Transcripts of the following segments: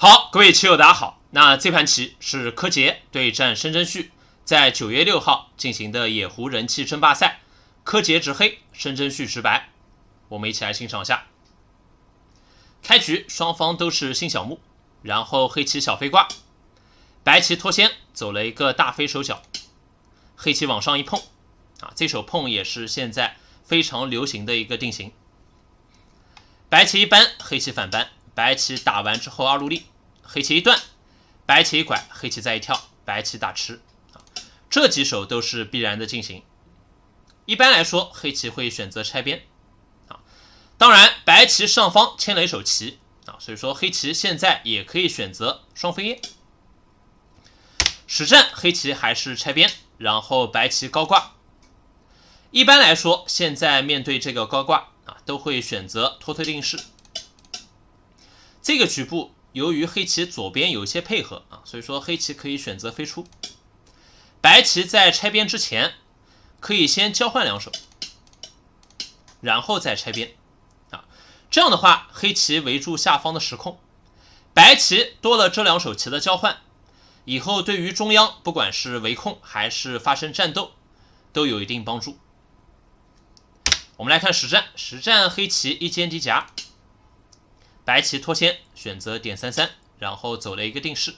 好，各位棋友，大家好。那这盘棋是柯洁对战申真旭，在九月六号进行的野狐人气争霸赛。柯洁执黑，申真旭执白。我们一起来欣赏一下。开局双方都是新小目，然后黑棋小飞挂，白棋脱先走了一个大飞守角，黑棋往上一碰，啊，这手碰也是现在非常流行的一个定型。白棋一扳，黑棋反扳。白棋打完之后二路立，黑棋一断，白棋一拐，黑棋再一跳，白棋打吃，这几手都是必然的进行。一般来说，黑棋会选择拆边啊，当然白棋上方牵了一手棋啊，所以说黑棋现在也可以选择双飞燕。实战黑棋还是拆边，然后白棋高挂。一般来说，现在面对这个高挂啊，都会选择拖退定式。这个局部由于黑棋左边有些配合啊，所以说黑棋可以选择飞出。白棋在拆边之前可以先交换两手，然后再拆边啊。这样的话，黑棋围住下方的实控，白棋多了这两手棋的交换以后，对于中央不管是围控还是发生战斗都有一定帮助。我们来看实战，实战黑棋一间敌夹。白棋脱先，选择点三三，然后走了一个定式。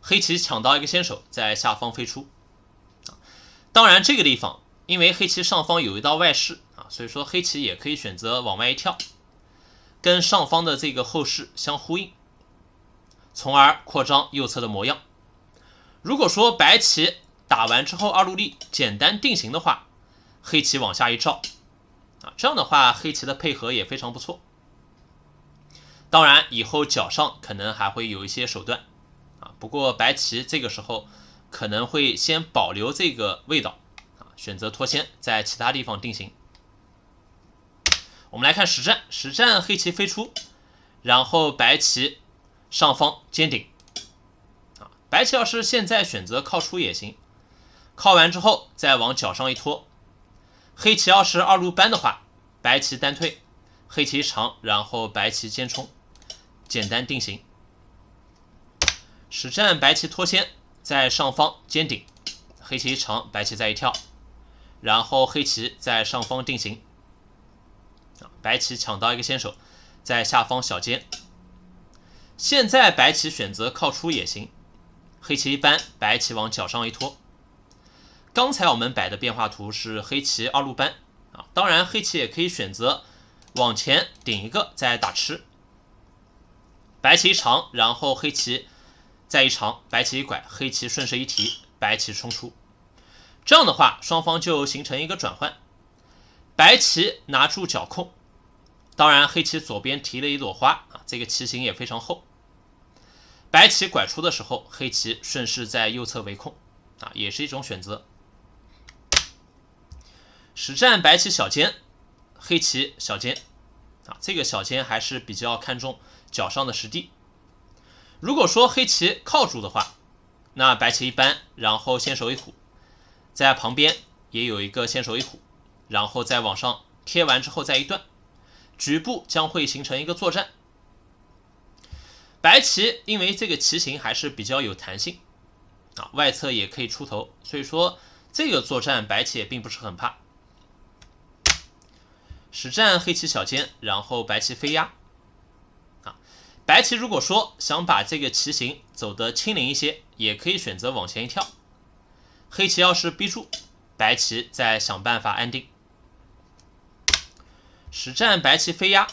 黑棋抢到一个先手，在下方飞出。当然，这个地方因为黑棋上方有一道外势啊，所以说黑棋也可以选择往外一跳，跟上方的这个后势相呼应，从而扩张右侧的模样。如果说白棋打完之后二路力简单定型的话，黑棋往下一照啊，这样的话黑棋的配合也非常不错。当然，以后脚上可能还会有一些手段啊。不过白棋这个时候可能会先保留这个味道啊，选择脱先，在其他地方定型。我们来看实战，实战黑棋飞出，然后白棋上方尖顶啊。白棋要是现在选择靠出也行，靠完之后再往脚上一拖。黑棋要是二路搬的话，白棋单退，黑棋长，然后白棋尖冲。简单定型，实战白棋脱先在上方尖顶，黑棋一长，白棋再一跳，然后黑棋在上方定型，白棋抢到一个先手，在下方小尖。现在白棋选择靠出也行，黑棋一扳，白棋往脚上一拖。刚才我们摆的变化图是黑棋二路扳，啊，当然黑棋也可以选择往前顶一个再打吃。白棋一长，然后黑棋再一长，白棋一拐，黑棋顺势一提，白棋冲出。这样的话，双方就形成一个转换。白棋拿住角控，当然黑棋左边提了一朵花啊，这个棋形也非常厚。白棋拐出的时候，黑棋顺势在右侧围控啊，也是一种选择。实战白棋小尖，黑棋小尖。啊，这个小尖还是比较看重脚上的实地。如果说黑棋靠住的话，那白棋一般，然后先手一虎，在旁边也有一个先手一虎，然后再往上贴完之后再一段，局部将会形成一个作战。白棋因为这个棋形还是比较有弹性啊，外侧也可以出头，所以说这个作战白棋也并不是很怕。实战黑棋小尖，然后白棋飞压。啊，白棋如果说想把这个棋行走得轻灵一些，也可以选择往前一跳。黑棋要是逼住，白棋再想办法安定。实战白棋飞压，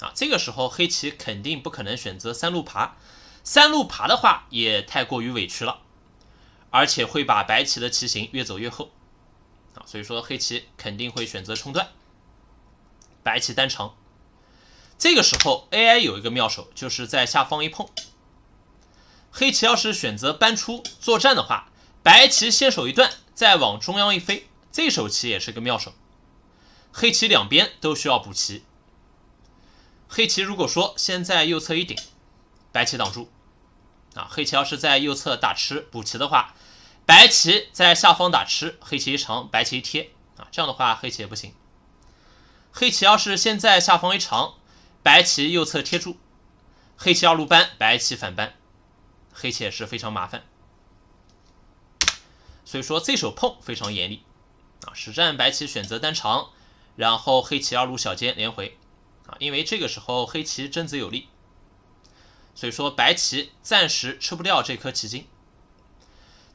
啊，这个时候黑棋肯定不可能选择三路爬，三路爬的话也太过于委屈了，而且会把白棋的棋形越走越厚。啊，所以说黑棋肯定会选择冲断。白棋单长，这个时候 AI 有一个妙手，就是在下方一碰。黑棋要是选择搬出作战的话，白棋先手一段，再往中央一飞，这手棋也是个妙手。黑棋两边都需要补棋。黑棋如果说先在右侧一顶，白棋挡住，啊，黑棋要是在右侧打吃补棋的话，白棋在下方打吃，黑棋一长，白棋一贴，啊，这样的话黑棋也不行。黑棋要是先在下方一长，白棋右侧贴住，黑棋二路扳，白棋反扳，黑棋也是非常麻烦。所以说这手碰非常严厉啊！实战白棋选择单长，然后黑棋二路小尖连回啊，因为这个时候黑棋真子有力，所以说白棋暂时吃不掉这颗棋筋。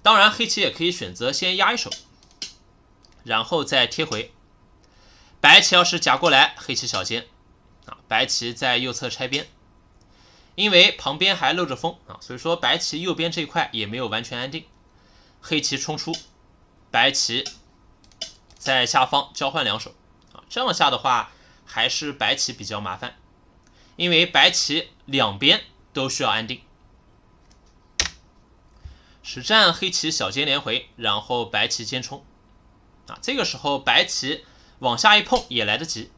当然，黑棋也可以选择先压一手，然后再贴回。白棋要是夹过来，黑棋小尖啊，白棋在右侧拆边，因为旁边还漏着风啊，所以说白棋右边这一块也没有完全安定。黑棋冲出，白棋在下方交换两手啊，这样下的话还是白棋比较麻烦，因为白棋两边都需要安定。实战黑棋小尖连回，然后白棋尖冲啊，这个时候白棋。往下一碰也来得及，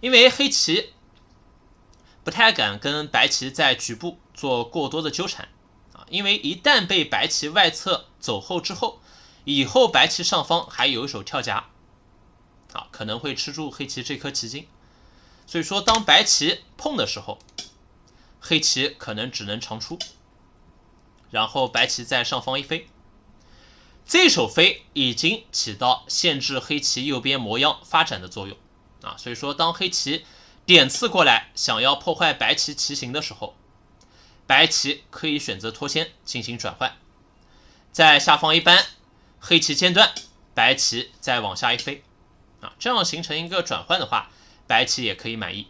因为黑棋不太敢跟白棋在局部做过多的纠缠啊，因为一旦被白棋外侧走后之后，以后白棋上方还有一手跳夹，啊，可能会吃住黑棋这颗棋筋，所以说当白棋碰的时候，黑棋可能只能长出，然后白棋在上方一飞。这手飞已经起到限制黑棋右边模样发展的作用啊，所以说当黑棋点刺过来想要破坏白棋棋形的时候，白棋可以选择脱先进行转换，在下方一般黑棋尖断，白棋再往下一飞啊，这样形成一个转换的话，白棋也可以满意。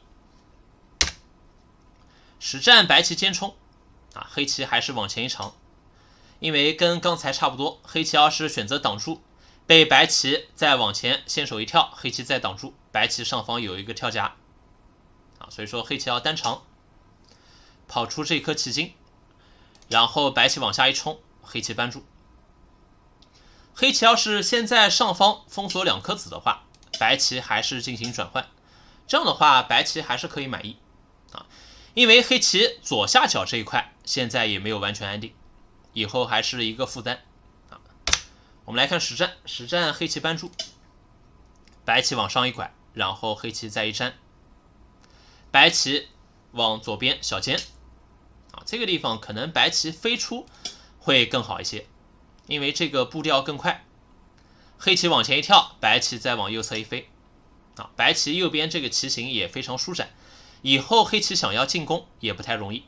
实战白棋尖冲啊，黑棋还是往前一长。因为跟刚才差不多，黑棋要是选择挡住，被白棋再往前先手一跳，黑棋再挡住，白棋上方有一个跳夹，啊，所以说黑棋要单长，跑出这颗棋筋，然后白棋往下一冲，黑棋扳住。黑棋要是先在上方封锁两颗子的话，白棋还是进行转换，这样的话白棋还是可以满意啊，因为黑棋左下角这一块现在也没有完全安定。以后还是一个负担啊！我们来看实战，实战黑棋搬住，白棋往上一拐，然后黑棋再一粘，白棋往左边小尖啊，这个地方可能白棋飞出会更好一些，因为这个步调更快。黑棋往前一跳，白棋再往右侧一飞啊，白棋右边这个棋形也非常舒展，以后黑棋想要进攻也不太容易。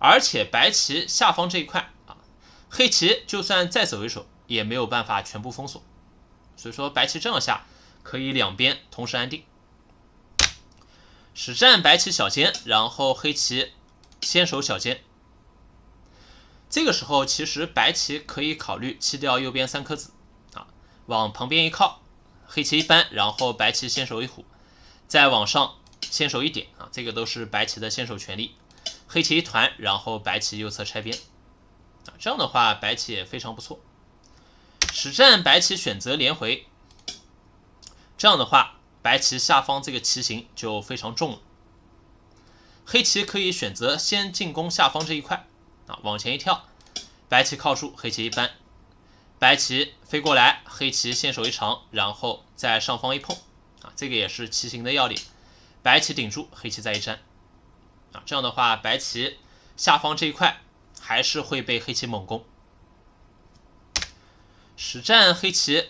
而且白棋下方这一块啊，黑棋就算再走一手，也没有办法全部封锁。所以说白棋这样下，可以两边同时安定。实战白棋小尖，然后黑棋先守小尖。这个时候其实白棋可以考虑弃掉右边三颗子啊，往旁边一靠，黑棋一搬，然后白棋先守一虎，再往上先守一点啊，这个都是白棋的先手权利。黑棋一团，然后白棋右侧拆边啊，这样的话白棋也非常不错。实战白棋选择连回，这样的话白棋下方这个棋形就非常重了。黑棋可以选择先进攻下方这一块啊，往前一跳，白棋靠住，黑棋一扳，白棋飞过来，黑棋先手一长，然后在上方一碰啊，这个也是棋形的要领，白棋顶住，黑棋再一粘。啊，这样的话，白棋下方这一块还是会被黑棋猛攻。实战黑棋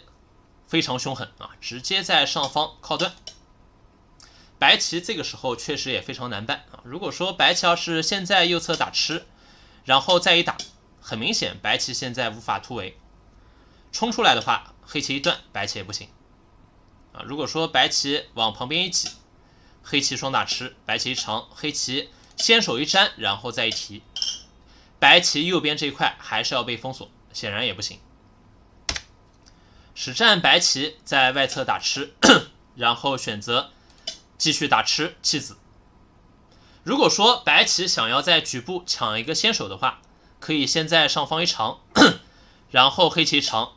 非常凶狠啊，直接在上方靠断。白棋这个时候确实也非常难办啊。如果说白棋要是现在右侧打吃，然后再一打，很明显白棋现在无法突围。冲出来的话，黑棋一断，白棋也不行啊。如果说白棋往旁边一挤，黑棋双打吃，白棋一长，黑棋先手一粘，然后再一提。白棋右边这一块还是要被封锁，显然也不行。实战白棋在外侧打吃，然后选择继续打吃弃子。如果说白棋想要在局部抢一个先手的话，可以先在上方一长，然后黑棋长，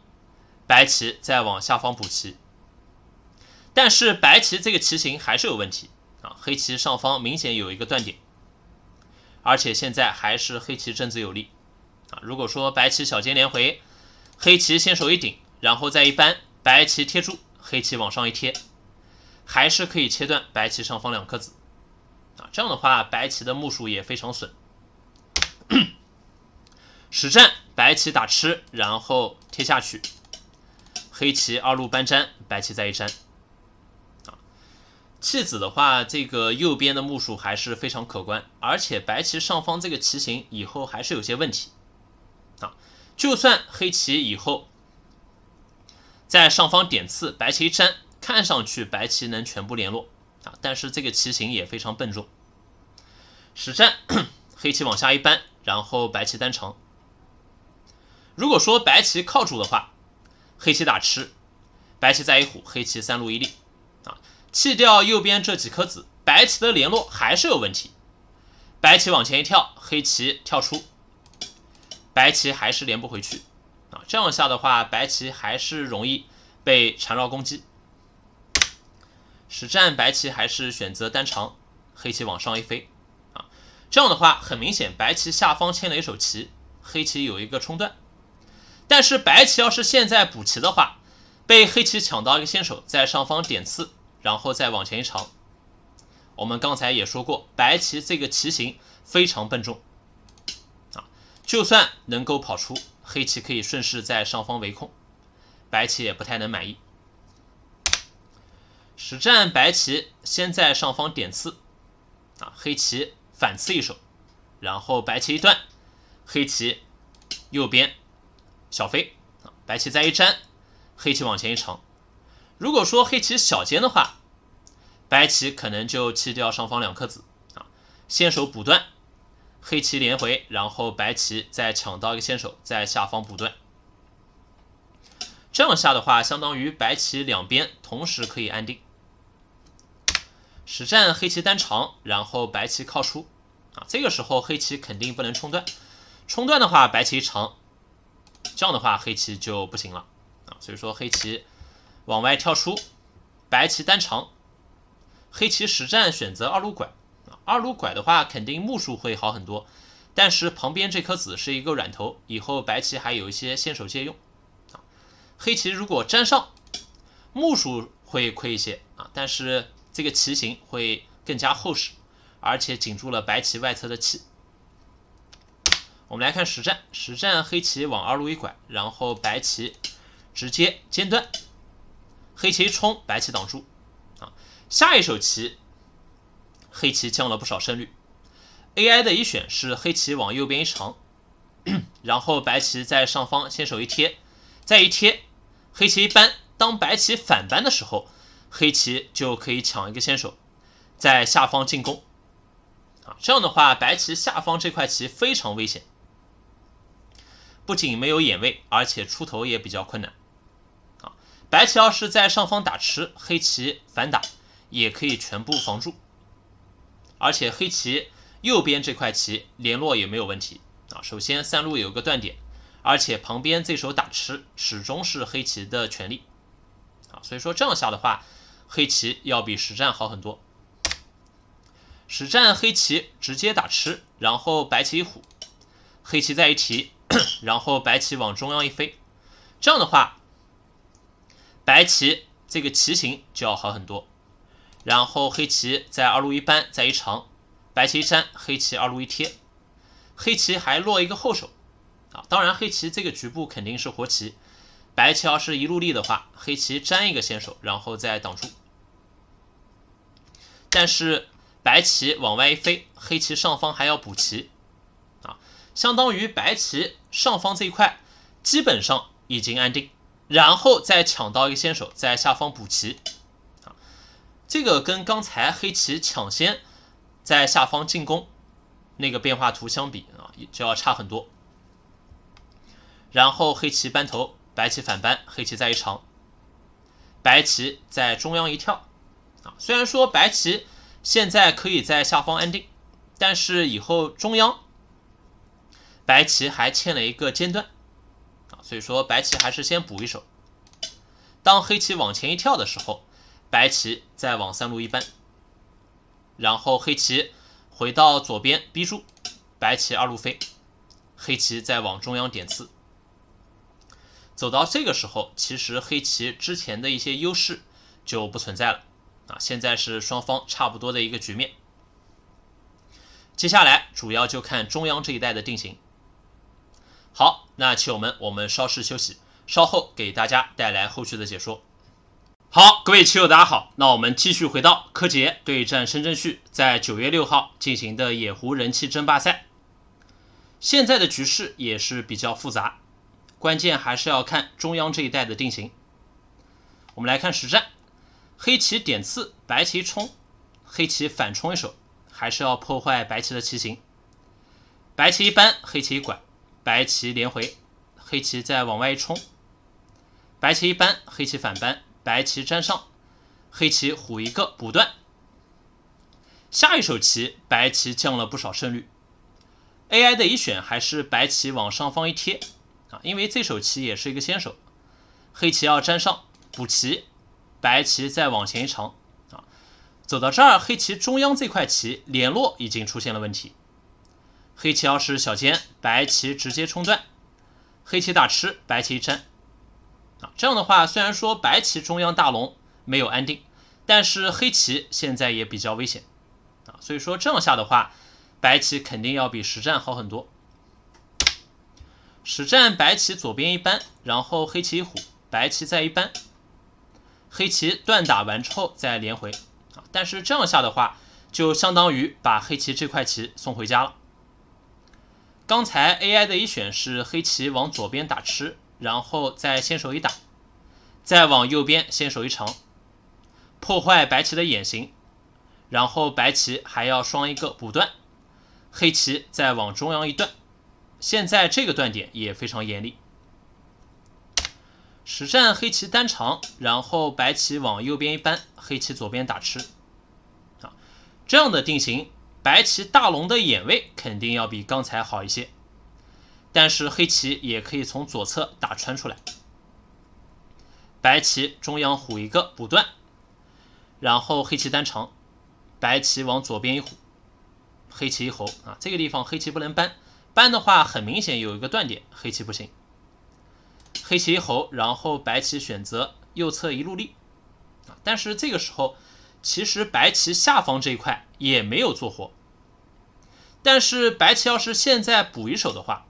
白棋再往下方补棋。但是白棋这个棋形还是有问题啊，黑棋上方明显有一个断点，而且现在还是黑棋正子有力啊。如果说白棋小尖连回，黑棋先手一顶，然后再一扳，白棋贴住，黑棋往上一贴，还是可以切断白棋上方两颗子啊。这样的话，白棋的目数也非常损。实战白棋打吃，然后贴下去，黑棋二路搬粘，白棋再一粘。弃子的话，这个右边的目数还是非常可观，而且白棋上方这个棋形以后还是有些问题啊。就算黑棋以后在上方点刺，白棋一粘，看上去白棋能全部联络啊，但是这个棋形也非常笨重。实战黑棋往下一扳，然后白棋单长。如果说白棋靠住的话，黑棋打吃，白棋再一虎，黑棋三路一立。弃掉右边这几颗子，白棋的联络还是有问题。白棋往前一跳，黑棋跳出，白棋还是连不回去啊。这样下的话，白棋还是容易被缠绕攻击。实战白棋还是选择单长，黑棋往上一飞啊。这样的话，很明显白棋下方牵了一手棋，黑棋有一个冲断。但是白棋要是现在补棋的话，被黑棋抢到一个先手，在上方点刺。然后再往前一长，我们刚才也说过，白棋这个棋形非常笨重，啊，就算能够跑出，黑棋可以顺势在上方围控，白棋也不太能满意。实战白棋先在上方点刺，啊，黑棋反刺一手，然后白棋一断，黑棋右边小飞，啊，白棋再一粘，黑棋往前一长。如果说黑棋小尖的话，白棋可能就弃掉上方两颗子啊，先手补断，黑棋连回，然后白棋再抢到一个先手，在下方补断。这样下的话，相当于白棋两边同时可以安定。实战黑棋单长，然后白棋靠出啊，这个时候黑棋肯定不能冲断，冲断的话白棋长，这样的话黑棋就不行了啊，所以说黑棋。往外跳出，白棋单长，黑棋实战选择二路拐。二路拐的话，肯定目数会好很多。但是旁边这颗子是一个软头，以后白棋还有一些先手借用。啊，黑棋如果粘上，目数会亏一些啊，但是这个棋形会更加厚实，而且紧住了白棋外侧的气。我们来看实战，实战黑棋往二路一拐，然后白棋直接尖端。黑棋一冲，白棋挡住，啊，下一手棋，黑棋降了不少胜率。AI 的一选是黑棋往右边一长，然后白棋在上方先手一贴，再一贴，黑棋一扳，当白棋反扳的时候，黑棋就可以抢一个先手，在下方进攻，啊，这样的话，白棋下方这块棋非常危险，不仅没有眼位，而且出头也比较困难。白棋要是在上方打吃，黑棋反打也可以全部防住，而且黑棋右边这块棋联络也没有问题啊。首先三路有个断点，而且旁边这手打吃始终是黑棋的权利啊，所以说这样下的话，黑棋要比实战好很多。实战黑棋直接打吃，然后白棋一虎，黑棋再一提，然后白棋往中央一飞，这样的话。白棋这个棋形就要好很多，然后黑棋在二路一扳再一长，白棋一粘，黑棋二路一贴，黑棋还落一个后手啊。当然黑棋这个局部肯定是活棋，白棋要是一路立的话，黑棋粘一个先手，然后再挡住。但是白棋往外一飞，黑棋上方还要补棋啊，相当于白棋上方这一块基本上已经安定。然后再抢到一个先手，在下方补齐，啊，这个跟刚才黑棋抢先在下方进攻那个变化图相比啊，就要差很多。然后黑棋扳头，白棋反扳，黑棋再一长，白棋在中央一跳，啊，虽然说白棋现在可以在下方安定，但是以后中央白棋还欠了一个尖端。所以说，白棋还是先补一手。当黑棋往前一跳的时候，白棋再往三路一搬，然后黑棋回到左边逼住，白棋二路飞，黑棋再往中央点刺。走到这个时候，其实黑棋之前的一些优势就不存在了啊！现在是双方差不多的一个局面。接下来主要就看中央这一带的定型。好，那棋友们，我们稍事休息，稍后给大家带来后续的解说。好，各位棋友，大家好，那我们继续回到柯洁对战申真旭在九月六号进行的野狐人气争霸赛。现在的局势也是比较复杂，关键还是要看中央这一带的定型。我们来看实战，黑棋点刺，白棋冲，黑棋反冲一手，还是要破坏白棋的棋形。白棋一扳，黑棋一拐。白棋连回，黑棋再往外一冲，白棋一扳，黑棋反扳，白棋粘上，黑棋虎一个补断。下一手棋，白棋降了不少胜率。AI 的一选还是白棋往上方一贴啊，因为这手棋也是一个先手，黑棋要粘上补棋，白棋再往前一长啊，走到这儿，黑棋中央这块棋联络已经出现了问题。黑棋要是小尖，白棋直接冲断，黑棋大吃，白棋一粘，啊，这样的话，虽然说白棋中央大龙没有安定，但是黑棋现在也比较危险，啊，所以说这样下的话，白棋肯定要比实战好很多。实战白棋左边一扳，然后黑棋一虎，白棋再一扳，黑棋断打完之后再连回，啊，但是这样下的话，就相当于把黑棋这块棋送回家了。刚才 AI 的一选是黑棋往左边打吃，然后再先手一打，再往右边先手一长，破坏白棋的眼型，然后白棋还要双一个补断，黑棋再往中央一断，现在这个断点也非常严厉。实战黑棋单长，然后白棋往右边一扳，黑棋左边打吃，啊，这样的定型。白棋大龙的眼位肯定要比刚才好一些，但是黑棋也可以从左侧打穿出来。白棋中央虎一个补断，然后黑棋单长，白棋往左边一虎，黑棋一猴啊，这个地方黑棋不能搬，搬的话很明显有一个断点，黑棋不行。黑棋一猴，然后白棋选择右侧一路立啊，但是这个时候其实白棋下方这一块也没有做活。但是白棋要是现在补一手的话，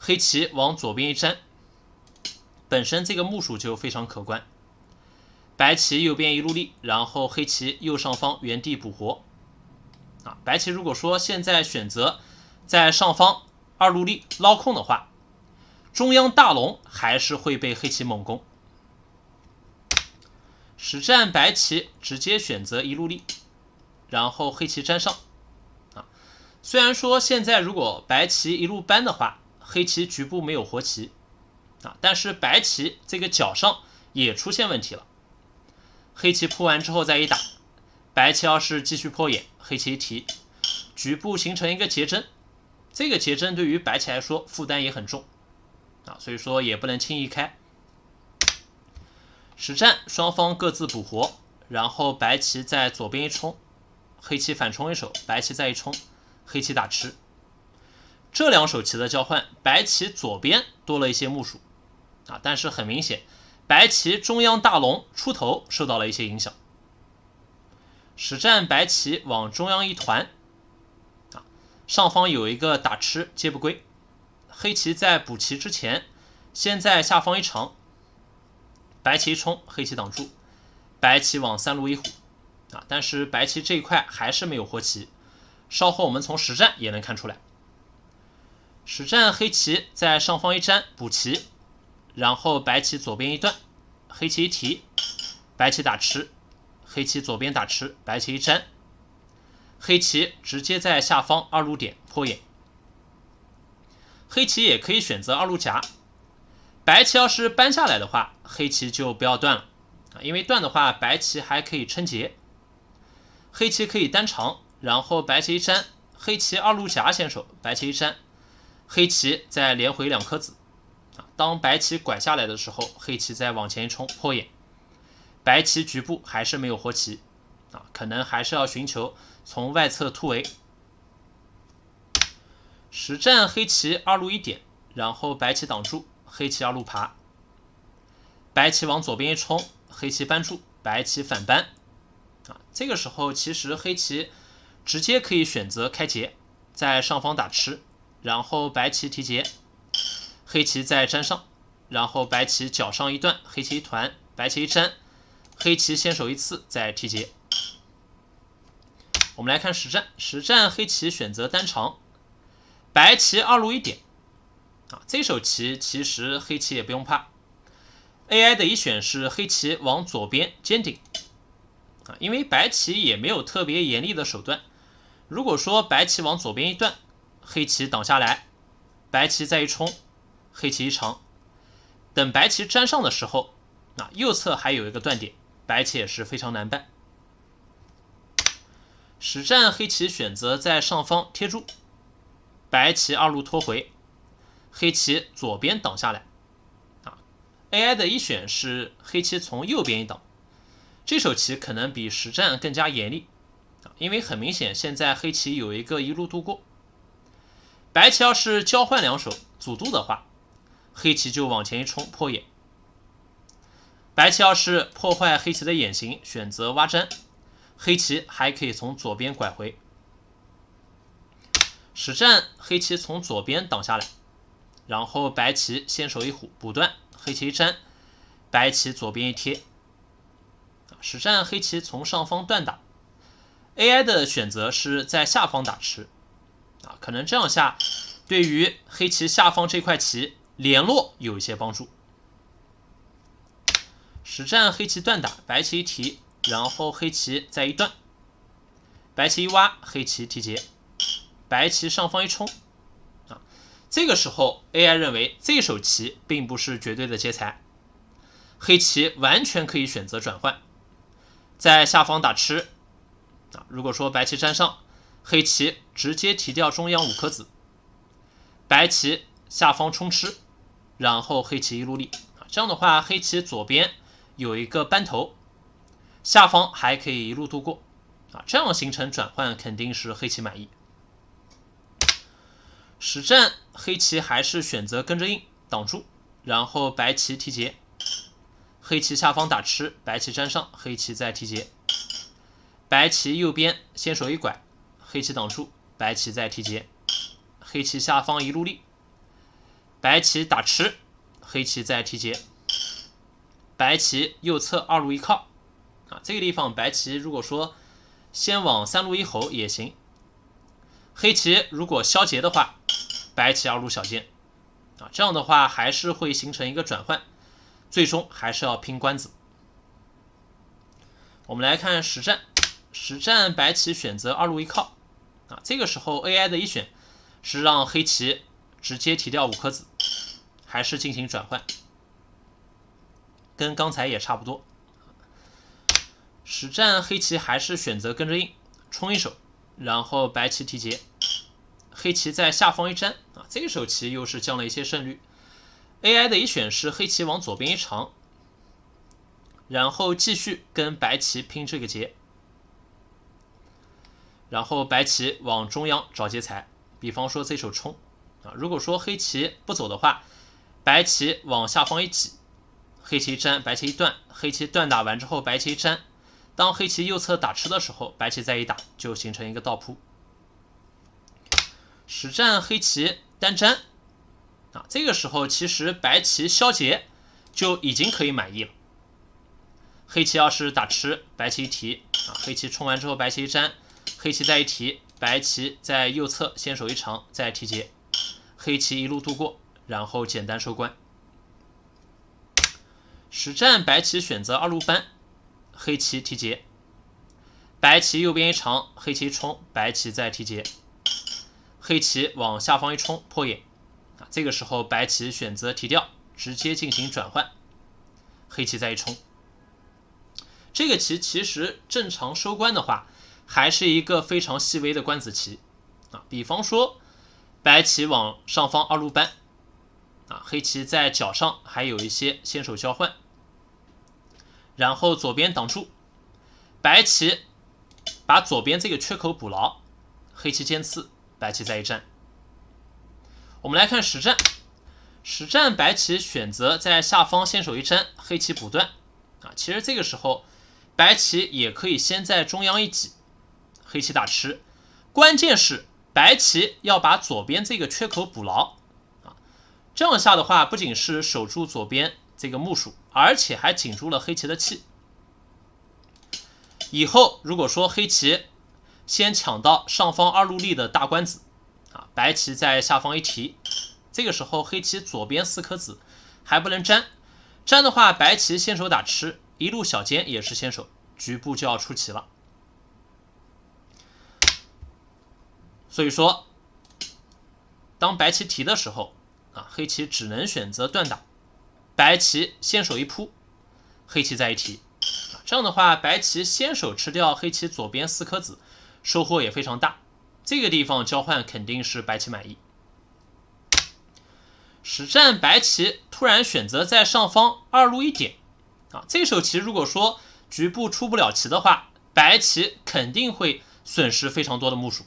黑棋往左边一粘，本身这个目数就非常可观。白棋右边一路力，然后黑棋右上方原地补活。啊，白棋如果说现在选择在上方二路力捞空的话，中央大龙还是会被黑棋猛攻。实战白棋直接选择一路力，然后黑棋粘上。虽然说现在如果白棋一路搬的话，黑棋局部没有活棋啊，但是白棋这个角上也出现问题了。黑棋铺完之后再一打，白棋要是继续破眼，黑棋一提，局部形成一个结针，这个结针对于白棋来说负担也很重啊，所以说也不能轻易开。实战双方各自补活，然后白棋在左边一冲，黑棋反冲一手，白棋再一冲。黑棋打吃，这两手棋的交换，白棋左边多了一些目数啊，但是很明显，白棋中央大龙出头受到了一些影响。实战白棋往中央一团，啊，上方有一个打吃皆不归，黑棋在补棋之前，先在下方一长，白棋一冲，黑棋挡住，白棋往三路一虎，啊，但是白棋这一块还是没有活棋。稍后我们从实战也能看出来，实战黑棋在上方一粘补棋，然后白棋左边一断，黑棋一提，白棋打吃，黑棋左边打吃，白棋一粘，黑棋直接在下方二路点破眼。黑棋也可以选择二路夹，白棋要是搬下来的话，黑棋就不要断了啊，因为断的话白棋还可以撑劫，黑棋可以单长。然后白棋一粘，黑棋二路夹先手。白棋一粘，黑棋再连回两颗子。啊，当白棋拐下来的时候，黑棋再往前一冲破眼。白棋局部还是没有活棋，啊，可能还是要寻求从外侧突围。实战黑棋二路一点，然后白棋挡住，黑棋二路爬。白棋往左边一冲，黑棋扳住，白棋反扳。啊，这个时候其实黑棋。直接可以选择开劫，在上方打吃，然后白棋提劫，黑棋再粘上，然后白棋角上一段，黑棋一团，白棋一粘，黑棋先手一次再提劫。我们来看实战，实战黑棋选择单长，白棋二路一点，啊，这手棋其实黑棋也不用怕。AI 的一选是黑棋往左边尖顶，啊，因为白棋也没有特别严厉的手段。如果说白棋往左边一断，黑棋挡下来，白棋再一冲，黑棋一长，等白棋粘上的时候，那右侧还有一个断点，白棋也是非常难办。实战黑棋选择在上方贴住，白棋二路拖回，黑棋左边挡下来。啊，AI 的一选是黑棋从右边一挡，这手棋可能比实战更加严厉。因为很明显，现在黑棋有一个一路度过，白棋要是交换两手阻渡的话，黑棋就往前一冲破眼；白棋要是破坏黑棋的眼型，选择挖粘，黑棋还可以从左边拐回。实战黑棋从左边挡下来，然后白棋先手一虎补断，黑棋一粘，白棋左边一贴。实战黑棋从上方断打。AI 的选择是在下方打吃，啊，可能这样下对于黑棋下方这块棋联络有一些帮助。实战黑棋断打，白棋一提，然后黑棋再一断，白棋一挖，黑棋提劫，白棋上方一冲，啊，这个时候 AI 认为这手棋并不是绝对的劫财，黑棋完全可以选择转换，在下方打吃。如果说白棋粘上，黑棋直接提掉中央五颗子，白棋下方冲吃，然后黑棋一路立啊，这样的话黑棋左边有一个扳头，下方还可以一路度过啊，这样形成转换肯定是黑棋满意。实战黑棋还是选择跟着应挡住，然后白棋提劫，黑棋下方打吃，白棋粘上，黑棋再提劫。白棋右边先手一拐，黑棋挡住，白棋再提劫，黑棋下方一路力，白棋打吃，黑棋再提劫，白棋右侧二路一靠，啊，这个地方白棋如果说先往三路一吼也行，黑棋如果消劫的话，白棋二路小尖，啊，这样的话还是会形成一个转换，最终还是要拼官子。我们来看实战。实战白棋选择二路一靠，啊，这个时候 AI 的一选是让黑棋直接提掉五颗子，还是进行转换，跟刚才也差不多。实战黑棋还是选择跟着硬冲一手，然后白棋提劫，黑棋在下方一粘，啊，这一手棋又是降了一些胜率。AI 的一选是黑棋往左边一长，然后继续跟白棋拼这个劫。然后白棋往中央找劫材，比方说这手冲，啊，如果说黑棋不走的话，白棋往下方一挤，黑棋一粘，白棋一断，黑棋断打完之后，白棋一粘，当黑棋右侧打吃的时候，白棋再一打，就形成一个倒扑。实战黑棋单粘，啊，这个时候其实白棋消劫就已经可以满意了。黑棋要是打吃，白棋一提，啊，黑棋冲完之后，白棋一粘。黑棋再一提，白棋在右侧先手一长再提劫，黑棋一路度过，然后简单收官。实战白棋选择二路扳，黑棋提劫，白棋右边一长，黑棋冲，白棋再提劫，黑棋往下方一冲破眼啊。这个时候白棋选择提掉，直接进行转换，黑棋再一冲。这个棋其实正常收官的话。还是一个非常细微的官子棋啊，比方说白棋往上方二路搬啊，黑棋在角上还有一些先手交换，然后左边挡住，白棋把左边这个缺口补牢，黑棋尖刺，白棋再一站。我们来看实战，实战白棋选择在下方先手一粘，黑棋补断啊，其实这个时候白棋也可以先在中央一挤。黑棋打吃，关键是白棋要把左边这个缺口补牢啊！这样下的话，不仅是守住左边这个目数，而且还紧住了黑棋的气。以后如果说黑棋先抢到上方二路立的大关子，啊，白棋在下方一提，这个时候黑棋左边四颗子还不能粘，粘的话白棋先手打吃，一路小尖也是先手，局部就要出棋了。所以说，当白棋提的时候，啊，黑棋只能选择断打。白棋先手一扑，黑棋再一提，这样的话，白棋先手吃掉黑棋左边四颗子，收获也非常大。这个地方交换肯定是白棋满意。实战白棋突然选择在上方二路一点，啊，这手棋如果说局部出不了棋的话，白棋肯定会损失非常多的目数。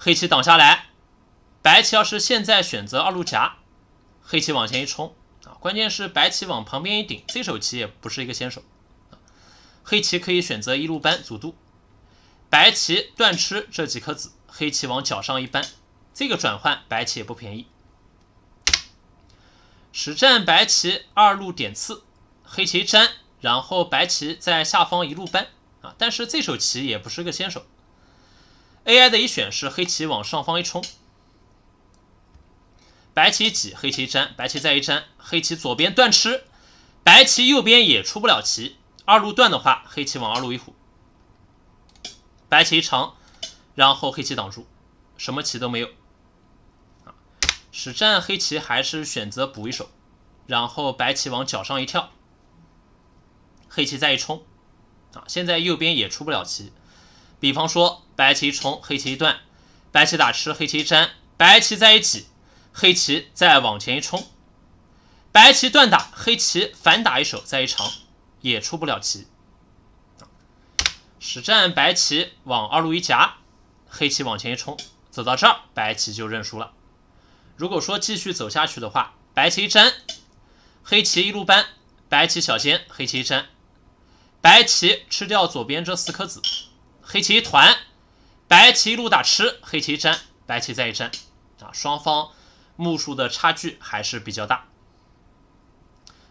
黑棋挡下来，白棋要是现在选择二路夹，黑棋往前一冲啊，关键是白棋往旁边一顶，这手棋也不是一个先手。黑棋可以选择一路扳阻渡，白棋断吃这几颗子，黑棋往角上一扳，这个转换白棋也不便宜。实战白棋二路点刺，黑棋粘，然后白棋在下方一路扳啊，但是这手棋也不是个先手。AI 的一选是黑棋往上方一冲，白棋挤，黑棋粘，白棋再一粘，黑棋左边断吃，白棋右边也出不了棋。二路断的话，黑棋往二路一虎，白棋一长，然后黑棋挡住，什么棋都没有。实战黑棋还是选择补一手，然后白棋往脚上一跳，黑棋再一冲，啊，现在右边也出不了棋。比方说，白棋一冲，黑棋一断；白棋打吃，黑棋粘；白棋在一起，黑棋再往前一冲；白棋断打，黑棋反打一手，再一长也出不了棋。实战，白棋往二路一夹，黑棋往前一冲，走到这儿，白棋就认输了。如果说继续走下去的话，白棋一粘，黑棋一路扳；白棋小尖，黑棋一粘；白棋吃掉左边这四颗子。黑棋一团，白棋一路打吃，黑棋一粘，白棋再一粘，啊，双方目数的差距还是比较大，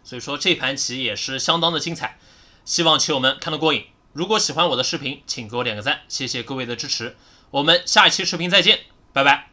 所以说这盘棋也是相当的精彩，希望棋友们看得过瘾。如果喜欢我的视频，请给我点个赞，谢谢各位的支持，我们下一期视频再见，拜拜。